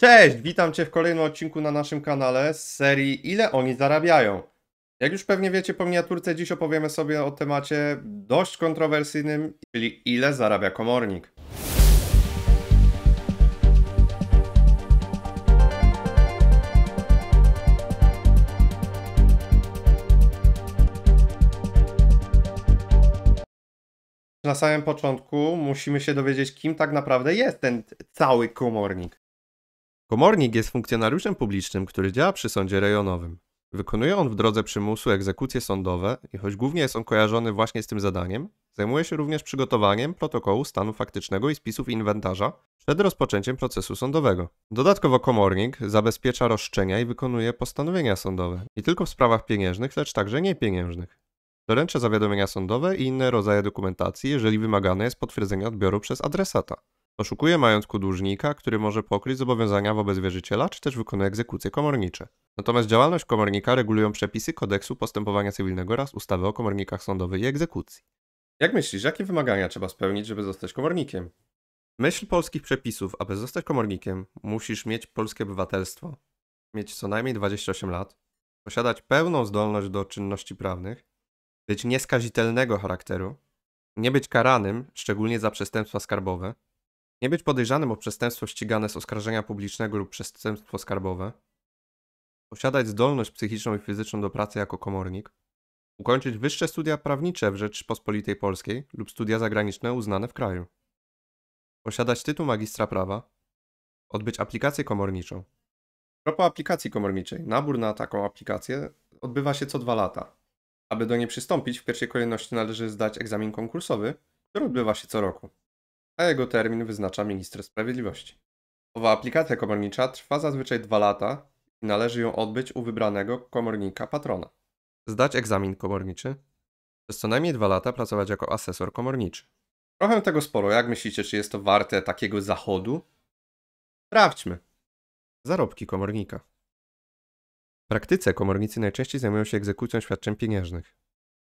Cześć, witam Cię w kolejnym odcinku na naszym kanale z serii Ile oni zarabiają? Jak już pewnie wiecie po miniaturce, dziś opowiemy sobie o temacie dość kontrowersyjnym, czyli ile zarabia komornik. Na samym początku musimy się dowiedzieć, kim tak naprawdę jest ten cały komornik. Komornik jest funkcjonariuszem publicznym, który działa przy sądzie rejonowym. Wykonuje on w drodze przymusu egzekucje sądowe i choć głównie jest on kojarzony właśnie z tym zadaniem, zajmuje się również przygotowaniem protokołu stanu faktycznego i spisów inwentarza przed rozpoczęciem procesu sądowego. Dodatkowo komornik zabezpiecza roszczenia i wykonuje postanowienia sądowe, nie tylko w sprawach pieniężnych, lecz także niepieniężnych. Doręcza zawiadomienia sądowe i inne rodzaje dokumentacji, jeżeli wymagane jest potwierdzenie odbioru przez adresata. Oszukuje majątku dłużnika, który może pokryć zobowiązania wobec wierzyciela, czy też wykonuje egzekucje komornicze. Natomiast działalność komornika regulują przepisy kodeksu postępowania cywilnego oraz ustawy o komornikach sądowych i egzekucji. Jak myślisz, jakie wymagania trzeba spełnić, żeby zostać komornikiem? Myśl polskich przepisów, aby zostać komornikiem, musisz mieć polskie obywatelstwo, mieć co najmniej 28 lat, posiadać pełną zdolność do czynności prawnych, być nieskazitelnego charakteru, nie być karanym, szczególnie za przestępstwa skarbowe, nie być podejrzanym o przestępstwo ścigane z oskarżenia publicznego lub przestępstwo skarbowe. Posiadać zdolność psychiczną i fizyczną do pracy jako komornik. Ukończyć wyższe studia prawnicze w Rzeczpospolitej Polskiej lub studia zagraniczne uznane w kraju. Posiadać tytuł magistra prawa. Odbyć aplikację komorniczą. Propo aplikacji komorniczej. Nabór na taką aplikację odbywa się co dwa lata. Aby do niej przystąpić, w pierwszej kolejności należy zdać egzamin konkursowy, który odbywa się co roku a jego termin wyznacza minister sprawiedliwości. Owa aplikacja komornicza trwa zazwyczaj dwa lata i należy ją odbyć u wybranego komornika patrona. Zdać egzamin komorniczy, przez co najmniej dwa lata pracować jako asesor komorniczy. Trochę tego sporo. Jak myślicie, czy jest to warte takiego zachodu? Sprawdźmy. Zarobki komornika. W praktyce komornicy najczęściej zajmują się egzekucją świadczeń pieniężnych.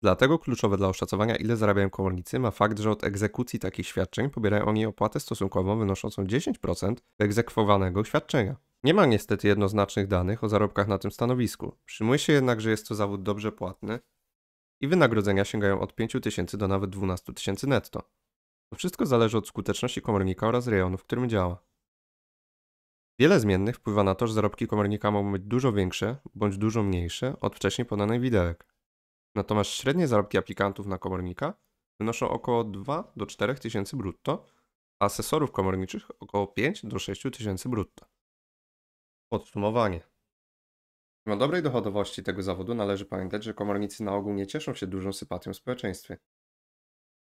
Dlatego kluczowe dla oszacowania, ile zarabiają komornicy, ma fakt, że od egzekucji takich świadczeń pobierają oni opłatę stosunkową wynoszącą 10% egzekwowanego świadczenia. Nie ma niestety jednoznacznych danych o zarobkach na tym stanowisku. Przyjmuje się jednak, że jest to zawód dobrze płatny i wynagrodzenia sięgają od 5 tysięcy do nawet 12 tysięcy netto. To wszystko zależy od skuteczności komornika oraz rejonu, w którym działa. Wiele zmiennych wpływa na to, że zarobki komornika mogą być dużo większe bądź dużo mniejsze od wcześniej podanych widełek. Natomiast średnie zarobki aplikantów na komornika wynoszą około 2 do 4 tysięcy brutto, a asesorów komorniczych około 5 do 6 tysięcy brutto. Podsumowanie. Mimo dobrej dochodowości tego zawodu należy pamiętać, że komornicy na ogół nie cieszą się dużą sympatią w społeczeństwie.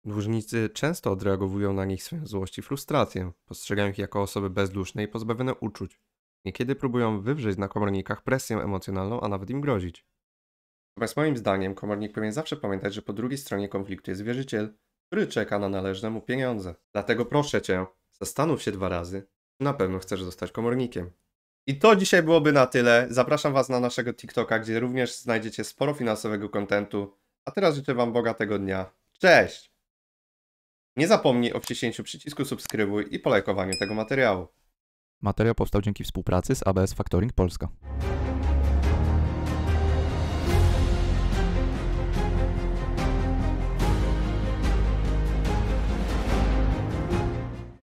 Dłużnicy często odreagowują na nich swoją złość i frustrację, postrzegają ich jako osoby bezduszne i pozbawione uczuć. Niekiedy próbują wywrzeć na komornikach presję emocjonalną, a nawet im grozić. Natomiast moim zdaniem komornik powinien zawsze pamiętać, że po drugiej stronie konfliktu jest wierzyciel, który czeka na należne mu pieniądze. Dlatego proszę cię, zastanów się dwa razy, czy na pewno chcesz zostać komornikiem. I to dzisiaj byłoby na tyle. Zapraszam Was na naszego TikToka, gdzie również znajdziecie sporo finansowego kontentu. A teraz życzę Wam bogatego dnia. Cześć! Nie zapomnij o wciśnięciu przycisku subskrybuj i polajkowaniu tego materiału. Materiał powstał dzięki współpracy z ABS Factoring Polska.